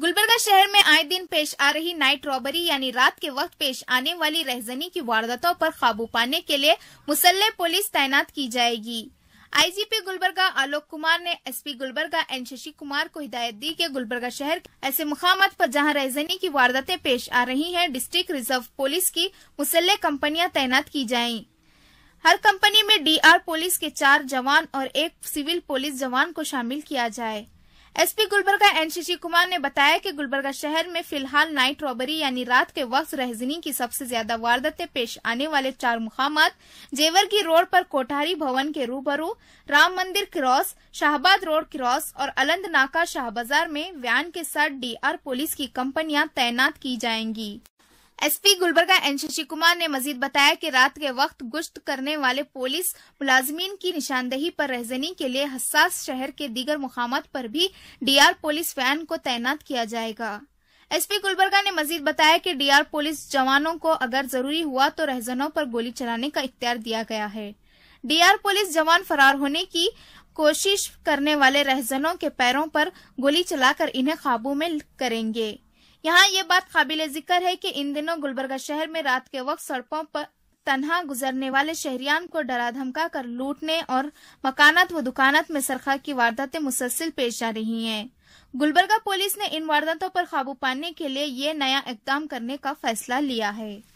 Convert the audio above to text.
गुलबर्गा शहर में आए दिन पेश आ रही नाइट रॉबरी यानी रात के वक्त पेश आने वाली रहजनी की वारदातों पर काबू पाने के लिए मुसल्ले पुलिस तैनात की जाएगी आईजीपी गुलबर्गा आलोक कुमार ने एसपी गुलबर्गा एन शशि कुमार को हिदायत दी कि गुलबर्गा शहर ऐसे मुकाम पर जहां रहजनी की वारदातें पेश आ रही है डिस्ट्रिक्ट रिजर्व पुलिस की मुसल्ले कंपनियाँ तैनात की जाए हर कंपनी में डी पुलिस के चार जवान और एक सिविल पुलिस जवान को शामिल किया जाए एसपी गुलबर्गा एनसीसी कुमार ने बताया कि गुलबर्गा शहर में फिलहाल नाइट रॉबरी यानी रात के वक्त रहजनी की सबसे ज्यादा वारदातें पेश आने वाले चार मुकाम जेवरगी रोड पर कोठारी भवन के रूबरू राम मंदिर क्रॉस शाहबाद रोड क्रॉस और अलंद नाका में वैन के साथ डीआर पुलिस की कंपनियां तैनात की जाएंगी एसपी गुलबर्गा एन शशि कुमार ने मजीद बताया कि रात के वक्त गुश्त करने वाले पुलिस मुलाजमीन की निशानदेही पर रहजनी के लिए हसास शहर के दीगर मुकाम पर भी डीआर पुलिस वैन को तैनात किया जाएगा एसपी गुलबर्गा ने मजीद बताया कि डीआर पुलिस जवानों को अगर जरूरी हुआ तो रहजनों पर गोली चलाने का इख्तियार दिया गया है डीआर पुलिस जवान फरार होने की कोशिश करने वाले रहजनों के पैरों पर गोली चलाकर इन्हें काबू में करेंगे यहाँ ये बात काबिल जिक्र है कि इन दिनों गुलबर्गा शहर में रात के वक्त सड़कों पर तनहा गुजरने वाले शहरियान को डरा धमका कर लूटने और मकानत व दुकानत में सरखा की वारदातें मुसलसिल पेश आ रही हैं। गुलबर्गा पुलिस ने इन वारदातों पर काबू पाने के लिए ये नया इकदाम करने का फैसला लिया है